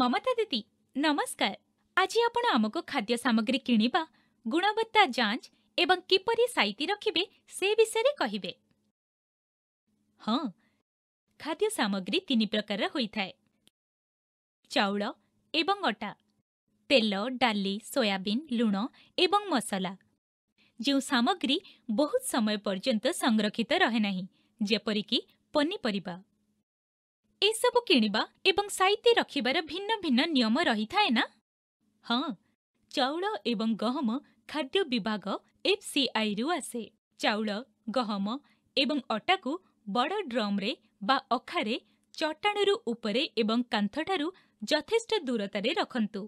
ମମତା ଦିଦି ନମସ୍କାର ଆଜି ଆପଣ ଆମକୁ ଖାଦ୍ୟ ସାମଗ୍ରୀ କିଣିବା ଗୁଣବତ୍ତା ଯାଞ୍ଚ ଏବଂ କିପରି ସାଇତି ରଖିବେ ସେ ବିଷୟରେ କହିବେ ହଁ ଖାଦ୍ୟ ସାମଗ୍ରୀ ତିନି ପ୍ରକାରର ହୋଇଥାଏ ଚାଉଳ ଏବଂ ଅଟା ତେଲ ଡାଲି ସୋୟାବିନ୍ ଲୁଣ ଏବଂ ମସଲା ଯେଉଁ ସାମଗ୍ରୀ ବହୁତ ସମୟ ପର୍ଯ୍ୟନ୍ତ ସଂରକ୍ଷିତ ରହେ ନାହିଁ ଯେପରିକି ପନିପରିବା ଏସବୁ କିଣିବା ଏବଂ ସାଇତି ରଖିବାର ଭିନ୍ନ ଭିନ୍ନ ନିୟମ ରହିଥାଏ ନା ହଁ ଚାଉଳ ଏବଂ ଗହମ ଖାଦ୍ୟ ବିଭାଗ ଏଫ୍ସିଆଇରୁ ଆସେ ଚାଉଳ ଗହମ ଏବଂ ଅଟାକୁ ବଡ଼ ଡ୍ରମ୍ରେ ବା ଅଖାରେ ଚଟାଣରୁ ଉପରେ ଏବଂ କାନ୍ଥଠାରୁ ଯଥେଷ୍ଟ ଦୂରତାରେ ରଖନ୍ତୁ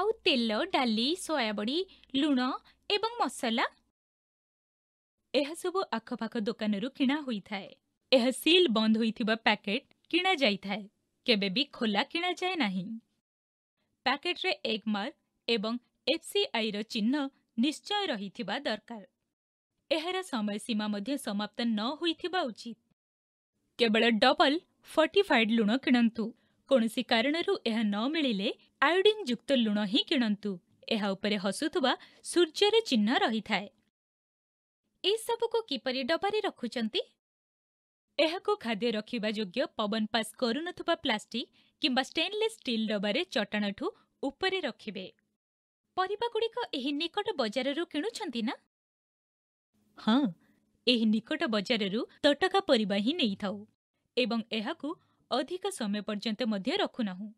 ଆଉ ତେଲ ଡାଲି ସୋୟାବଡ଼ି ଲୁଣ ଏବଂ ମସଲା ଏହାସବୁ ଆଖପାଖ ଦୋକାନରୁ କିଣା ହୋଇଥାଏ ଏହା ସିଲ୍ ବନ୍ଦ ହୋଇଥିବା ପ୍ୟାକେଟ किणा जाई खोला किणा ना नाही पैकेट रे एक मार्क एवं एफसीआई रो चिन्ह निश्चय रही दरकार एहर समय सीमा समाप्त न होता उचित केवल डबल फर्टिफाइड लुण किणंतु कौनसी कारणरु यह न मिलिले आयोडीन युक्त लुण ही किणंतु यह उपरे सूर्य चिन्ह रही ए सब को किपरि डबारी रखुचंती ଏହାକୁ ଖାଦ୍ୟ ରଖିବା ଯୋଗ୍ୟ ପବନ ପାସ୍ କରୁନଥିବା ପ୍ଲାଷ୍ଟିକ୍ କିମ୍ବା ଷ୍ଟେନ୍ଲେସ୍ ଷ୍ଟିଲ୍ ଡବାରେ ଚଟାଣଠୁ ଉପରେ ରଖିବେ ପରିବାଗୁଡ଼ିକ ଏହି ନିକଟ ବଜାରରୁ କିଣୁଛନ୍ତି ନା ହଁ ଏହି ନିକଟ ବଜାରରୁ ତଟକା ପରିବା ହିଁ ନେଇଥାଉ ଏବଂ ଏହାକୁ ଅଧିକ ସମୟ ପର୍ଯ୍ୟନ୍ତ ମଧ୍ୟ ରଖୁନାହୁଁ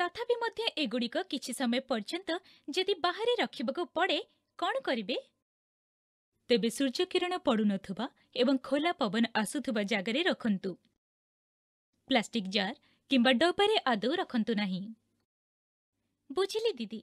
ତଥାପି ମଧ୍ୟ ଏଗୁଡ଼ିକ କିଛି ସମୟ ପର୍ଯ୍ୟନ୍ତ ଯଦି ବାହାରେ ରଖିବାକୁ ପଡ଼େ କ'ଣ କରିବେ ତେବେ ସୂର୍ଯ୍ୟକିରଣ ପଡ଼ୁନଥିବା ଏବଂ ଖୋଲା ପବନ ଆସୁଥିବା ଜାଗାରେ ରଖନ୍ତୁ ପ୍ଲାଷ୍ଟିକ୍ ଜାର୍ କିମ୍ବା ଡବାରେ ଆଦୌ ରଖନ୍ତୁ ନାହିଁ ବୁଝିଲି ଦିଦି